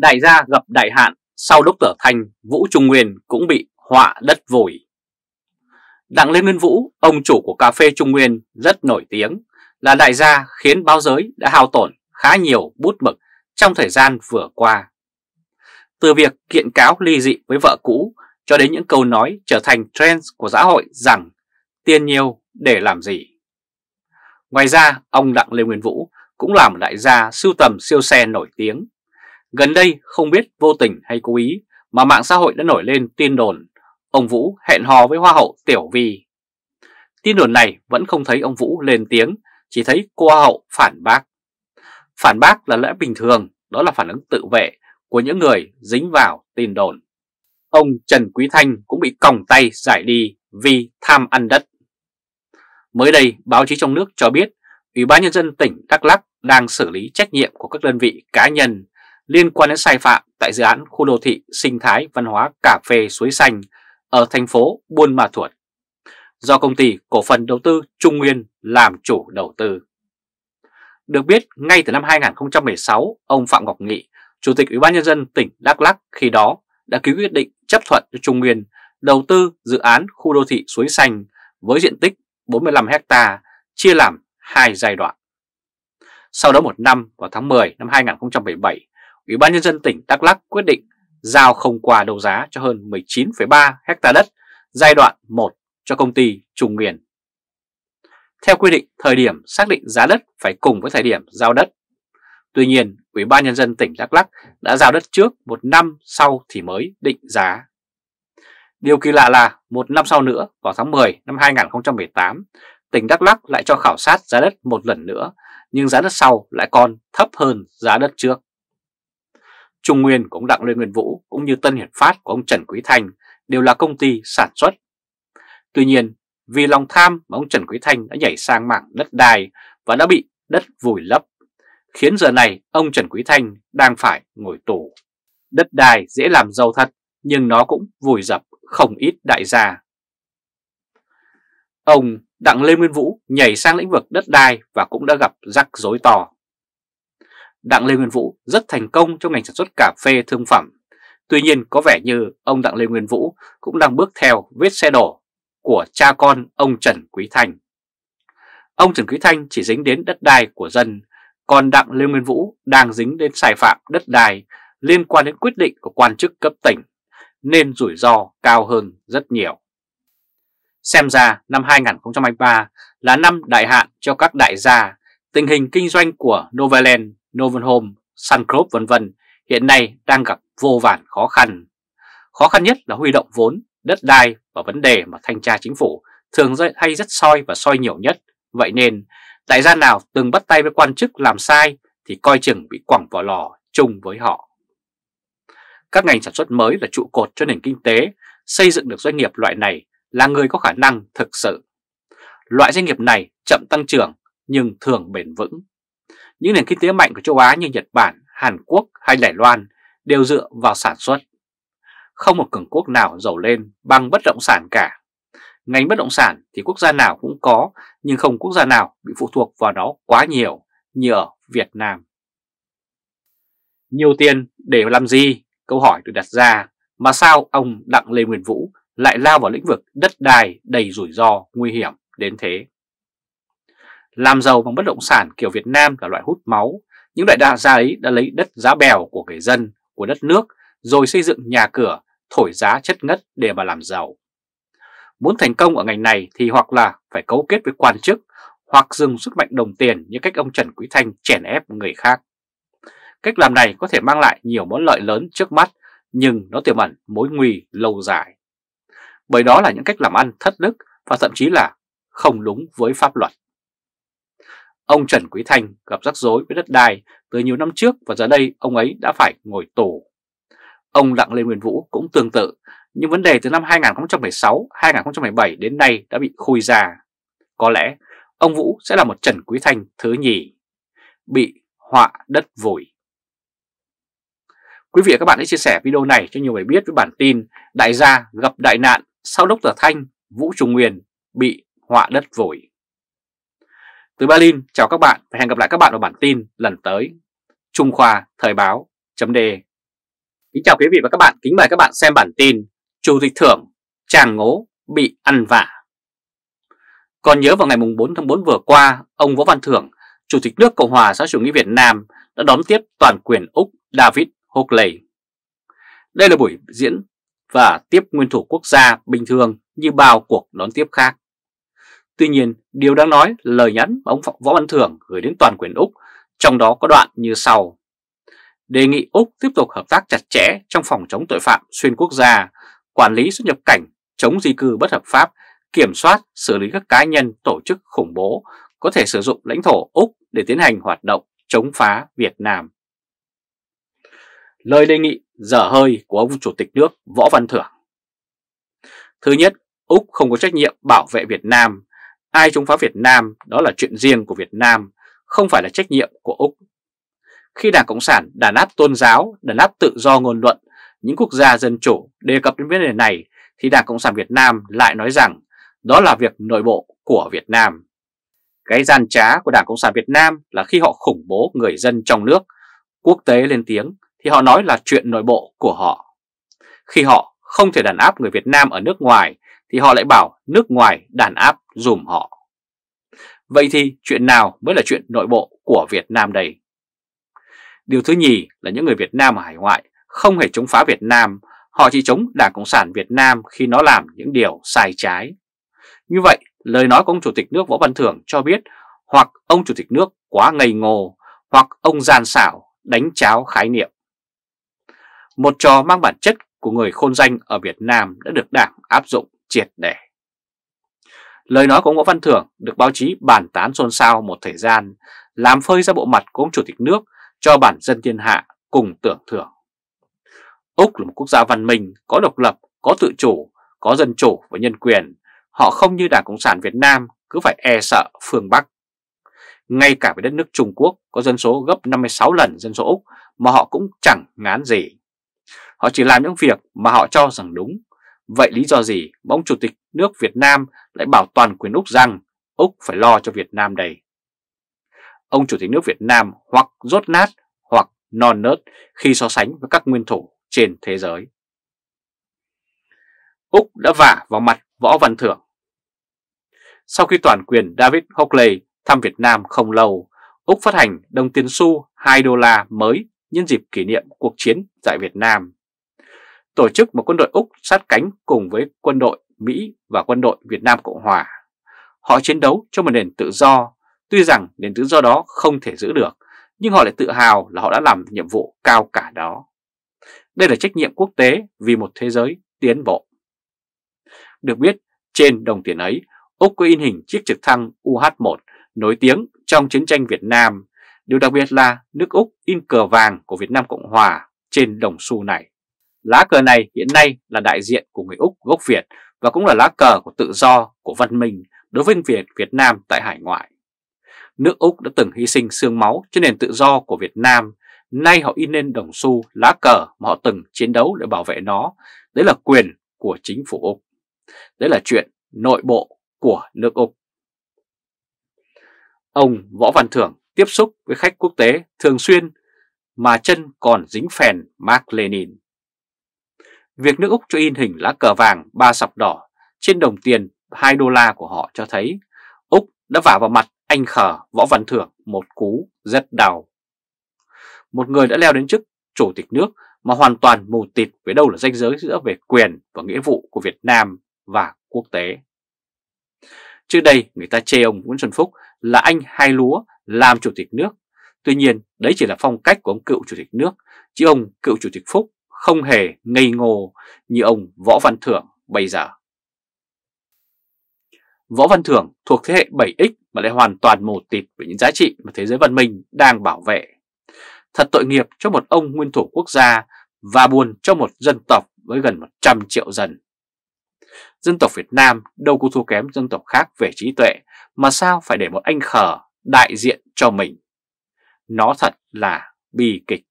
đại gia gặp đại hạn, sau đốc tở thành Vũ Trung Nguyên cũng bị họa đất vùi. Đặng Lê Nguyên Vũ, ông chủ của cà phê Trung Nguyên rất nổi tiếng, là đại gia khiến báo giới đã hao tổn khá nhiều bút mực trong thời gian vừa qua. Từ việc kiện cáo ly dị với vợ cũ cho đến những câu nói trở thành trend của xã hội rằng tiền nhiều để làm gì. Ngoài ra, ông Đặng Lê Nguyên Vũ cũng là một đại gia sưu tầm siêu xe nổi tiếng Gần đây không biết vô tình hay cố ý mà mạng xã hội đã nổi lên tin đồn ông Vũ hẹn hò với Hoa hậu Tiểu Vi. Tin đồn này vẫn không thấy ông Vũ lên tiếng, chỉ thấy cô Hoa hậu phản bác. Phản bác là lẽ bình thường, đó là phản ứng tự vệ của những người dính vào tin đồn. Ông Trần Quý Thanh cũng bị còng tay giải đi vì tham ăn đất. Mới đây, báo chí trong nước cho biết Ủy ban Nhân dân tỉnh Đắk Lắk đang xử lý trách nhiệm của các đơn vị cá nhân liên quan đến sai phạm tại dự án khu đô thị sinh thái văn hóa cà phê suối xanh ở thành phố Buôn Ma Thuột do công ty cổ phần đầu tư Trung Nguyên làm chủ đầu tư. Được biết, ngay từ năm 2016, ông Phạm Ngọc Nghị, Chủ tịch Ủy ban Nhân dân tỉnh Đắk Lắc khi đó đã ký quyết định chấp thuận cho Trung Nguyên đầu tư dự án khu đô thị Suối Xanh với diện tích 45 ha chia làm hai giai đoạn. Sau đó một năm vào tháng 10 năm 2017, Ủy ban Nhân dân tỉnh Đắk Lắc quyết định giao không qua đấu giá cho hơn 19,3 hecta đất giai đoạn 1 cho công ty Trung Nguyên. Theo quy định, thời điểm xác định giá đất phải cùng với thời điểm giao đất. Tuy nhiên, Ủy ban Nhân dân tỉnh Đắk Lắc đã giao đất trước một năm sau thì mới định giá. Điều kỳ lạ là một năm sau nữa, vào tháng 10 năm 2018, tỉnh Đắk Lắc lại cho khảo sát giá đất một lần nữa, nhưng giá đất sau lại còn thấp hơn giá đất trước. Trung Nguyên của ông Đặng Lê Nguyên Vũ cũng như Tân Hiệp Phát của ông Trần Quý Thanh đều là công ty sản xuất. Tuy nhiên, vì lòng tham mà ông Trần Quý Thanh đã nhảy sang mảng đất đai và đã bị đất vùi lấp, khiến giờ này ông Trần Quý Thanh đang phải ngồi tù. Đất đai dễ làm giàu thật, nhưng nó cũng vùi dập không ít đại gia. Ông Đặng Lê Nguyên Vũ nhảy sang lĩnh vực đất đai và cũng đã gặp rắc rối to. Đặng Lê Nguyên Vũ rất thành công trong ngành sản xuất cà phê thương phẩm. Tuy nhiên có vẻ như ông Đặng Lê Nguyên Vũ cũng đang bước theo vết xe đổ của cha con ông Trần Quý Thanh. Ông Trần Quý Thanh chỉ dính đến đất đai của dân, còn Đặng Lê Nguyên Vũ đang dính đến sai phạm đất đai liên quan đến quyết định của quan chức cấp tỉnh, nên rủi ro cao hơn rất nhiều. Xem ra năm 2023 là năm đại hạn cho các đại gia, tình hình kinh doanh của Novaland Novenholm, Suncrop vân vân hiện nay đang gặp vô vàn khó khăn. Khó khăn nhất là huy động vốn, đất đai và vấn đề mà thanh tra chính phủ thường hay rất soi và soi nhiều nhất. Vậy nên, đại gia nào từng bắt tay với quan chức làm sai thì coi chừng bị quẳng vào lò chung với họ. Các ngành sản xuất mới là trụ cột cho nền kinh tế, xây dựng được doanh nghiệp loại này là người có khả năng thực sự. Loại doanh nghiệp này chậm tăng trưởng nhưng thường bền vững. Những nền kinh tế mạnh của châu Á như Nhật Bản, Hàn Quốc hay Đài Loan đều dựa vào sản xuất. Không một cường quốc nào giàu lên bằng bất động sản cả. Ngành bất động sản thì quốc gia nào cũng có, nhưng không quốc gia nào bị phụ thuộc vào nó quá nhiều như ở Việt Nam. Nhiều tiền để làm gì? Câu hỏi được đặt ra mà sao ông Đặng Lê Nguyên Vũ lại lao vào lĩnh vực đất đai đầy rủi ro nguy hiểm đến thế? Làm giàu bằng bất động sản kiểu Việt Nam là loại hút máu. Những đại đa gia ấy đã lấy đất giá bèo của người dân, của đất nước, rồi xây dựng nhà cửa, thổi giá chất ngất để mà làm giàu. Muốn thành công ở ngành này thì hoặc là phải cấu kết với quan chức, hoặc dùng sức mạnh đồng tiền như cách ông Trần Quý Thanh chèn ép người khác. Cách làm này có thể mang lại nhiều món lợi lớn trước mắt, nhưng nó tiềm ẩn mối nguy lâu dài. Bởi đó là những cách làm ăn thất đức và thậm chí là không đúng với pháp luật. Ông Trần Quý Thanh gặp rắc rối với đất đai từ nhiều năm trước và giờ đây ông ấy đã phải ngồi tù. Ông Đặng Lê Nguyên Vũ cũng tương tự, nhưng vấn đề từ năm 2016-2017 đến nay đã bị khui ra. Có lẽ ông Vũ sẽ là một Trần Quý Thanh thứ nhì, bị họa đất vùi. Quý vị và các bạn hãy chia sẻ video này cho nhiều người biết với bản tin Đại gia gặp đại nạn sau đốc tờ Thanh Vũ Trung Nguyên bị họa đất vùi. Từ Berlin, chào các bạn và hẹn gặp lại các bạn vào bản tin lần tới. Trung Khoa Thời báo chấm đề Kính chào quý vị và các bạn, kính mời các bạn xem bản tin Chủ tịch thưởng chàng ngố bị ăn vả Còn nhớ vào ngày 4 tháng 4 vừa qua, ông Võ Văn Thưởng, Chủ tịch nước Cộng hòa xã chủ nghĩa Việt Nam đã đón tiếp toàn quyền Úc David Hockley. Đây là buổi diễn và tiếp nguyên thủ quốc gia bình thường như bao cuộc đón tiếp khác. Tuy nhiên, điều đáng nói lời nhắn mà ông Võ Văn Thưởng gửi đến toàn quyền Úc, trong đó có đoạn như sau. Đề nghị Úc tiếp tục hợp tác chặt chẽ trong phòng chống tội phạm xuyên quốc gia, quản lý xuất nhập cảnh, chống di cư bất hợp pháp, kiểm soát, xử lý các cá nhân tổ chức khủng bố có thể sử dụng lãnh thổ Úc để tiến hành hoạt động chống phá Việt Nam. Lời đề nghị dở hơi của ông Chủ tịch nước Võ Văn Thưởng Thứ nhất, Úc không có trách nhiệm bảo vệ Việt Nam Ai chống phá Việt Nam đó là chuyện riêng của Việt Nam, không phải là trách nhiệm của Úc. Khi Đảng Cộng sản đàn áp tôn giáo, đàn áp tự do ngôn luận, những quốc gia dân chủ đề cập đến vấn đề này thì Đảng Cộng sản Việt Nam lại nói rằng đó là việc nội bộ của Việt Nam. Cái gian trá của Đảng Cộng sản Việt Nam là khi họ khủng bố người dân trong nước, quốc tế lên tiếng thì họ nói là chuyện nội bộ của họ. Khi họ không thể đàn áp người Việt Nam ở nước ngoài thì họ lại bảo nước ngoài đàn áp dùm họ. Vậy thì chuyện nào mới là chuyện nội bộ của Việt Nam đây? Điều thứ nhì là những người Việt Nam ở hải ngoại không hề chống phá Việt Nam, họ chỉ chống Đảng Cộng sản Việt Nam khi nó làm những điều sai trái. Như vậy, lời nói của ông Chủ tịch nước Võ Văn Thưởng cho biết hoặc ông Chủ tịch nước quá ngây ngô, hoặc ông gian xảo, đánh cháo khái niệm. Một trò mang bản chất của người khôn danh ở Việt Nam đã được Đảng áp dụng triệt để. Lời nói của ông Võ Văn Thưởng được báo chí bàn tán xôn xao một thời gian, làm phơi ra bộ mặt của ông Chủ tịch nước cho bản dân thiên hạ cùng tưởng thưởng. Úc là một quốc gia văn minh, có độc lập, có tự chủ, có dân chủ và nhân quyền. Họ không như Đảng Cộng sản Việt Nam cứ phải e sợ phương Bắc. Ngay cả với đất nước Trung Quốc có dân số gấp 56 lần dân số Úc mà họ cũng chẳng ngán gì. Họ chỉ làm những việc mà họ cho rằng đúng. Vậy lý do gì mà ông Chủ tịch nước Việt Nam lại bảo toàn quyền Úc rằng Úc phải lo cho Việt Nam đầy. Ông Chủ tịch nước Việt Nam hoặc rốt nát hoặc non nớt khi so sánh với các nguyên thủ trên thế giới. Úc đã vả vào mặt Võ Văn Thưởng. Sau khi toàn quyền David Hockley thăm Việt Nam không lâu, Úc phát hành đồng tiền xu 2 đô la mới nhân dịp kỷ niệm cuộc chiến tại Việt Nam. Tổ chức một quân đội Úc sát cánh cùng với quân đội Mỹ và quân đội Việt Nam Cộng Hòa. Họ chiến đấu cho một nền tự do, tuy rằng nền tự do đó không thể giữ được, nhưng họ lại tự hào là họ đã làm nhiệm vụ cao cả đó. Đây là trách nhiệm quốc tế vì một thế giới tiến bộ. Được biết, trên đồng tiền ấy, Úc có in hình chiếc trực thăng UH-1 nổi tiếng trong chiến tranh Việt Nam. Điều đặc biệt là nước Úc in cờ vàng của Việt Nam Cộng Hòa trên đồng xu này. Lá cờ này hiện nay là đại diện của người Úc gốc Việt và cũng là lá cờ của tự do, của văn minh đối với Việt Việt Nam tại hải ngoại. Nước Úc đã từng hy sinh xương máu cho nền tự do của Việt Nam, nay họ in lên đồng xu lá cờ mà họ từng chiến đấu để bảo vệ nó, đấy là quyền của chính phủ Úc. Đấy là chuyện nội bộ của nước Úc. Ông Võ Văn Thưởng tiếp xúc với khách quốc tế thường xuyên mà chân còn dính phèn Mark Lenin. Việc nước Úc cho in hình lá cờ vàng ba sọc đỏ trên đồng tiền 2 đô la của họ cho thấy Úc đã vả vào mặt anh khờ Võ Văn Thưởng một cú rất đau. Một người đã leo đến chức chủ tịch nước mà hoàn toàn mù tịt với đâu là ranh giới giữa về quyền và nghĩa vụ của Việt Nam và quốc tế. Trước đây người ta chê ông Nguyễn Xuân Phúc là anh hai lúa làm chủ tịch nước. Tuy nhiên đấy chỉ là phong cách của ông cựu chủ tịch nước, chứ ông cựu chủ tịch Phúc không hề ngây ngô như ông Võ Văn Thưởng bây giờ. Võ Văn Thưởng thuộc thế hệ 7X mà lại hoàn toàn mù tịt về những giá trị mà thế giới văn minh đang bảo vệ. Thật tội nghiệp cho một ông nguyên thủ quốc gia và buồn cho một dân tộc với gần 100 triệu dân. Dân tộc Việt Nam đâu có thua kém dân tộc khác về trí tuệ mà sao phải để một anh khờ đại diện cho mình. Nó thật là bi kịch.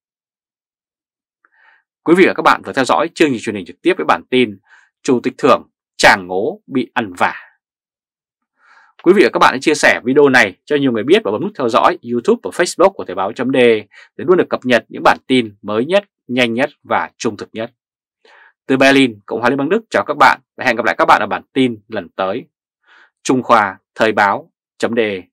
Quý vị và các bạn vừa theo dõi chương trình truyền hình trực tiếp với bản tin Chủ tịch Thưởng chàng ngố bị ăn vả. Quý vị và các bạn hãy chia sẻ video này cho nhiều người biết và bấm nút theo dõi YouTube và Facebook của Thời báo chấm để luôn được cập nhật những bản tin mới nhất, nhanh nhất và trung thực nhất. Từ Berlin, Cộng hòa Liên bang Đức chào các bạn và hẹn gặp lại các bạn ở bản tin lần tới. Trung Khoa Thời báo chấm đề